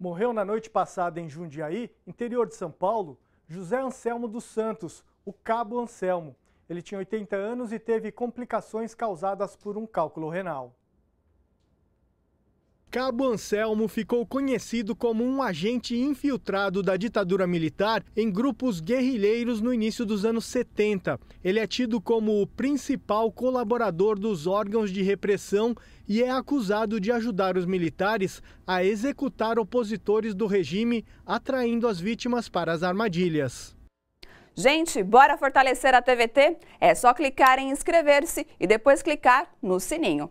Morreu na noite passada em Jundiaí, interior de São Paulo, José Anselmo dos Santos, o Cabo Anselmo. Ele tinha 80 anos e teve complicações causadas por um cálculo renal. Cabo Anselmo ficou conhecido como um agente infiltrado da ditadura militar em grupos guerrilheiros no início dos anos 70. Ele é tido como o principal colaborador dos órgãos de repressão e é acusado de ajudar os militares a executar opositores do regime, atraindo as vítimas para as armadilhas. Gente, bora fortalecer a TVT? É só clicar em inscrever-se e depois clicar no sininho.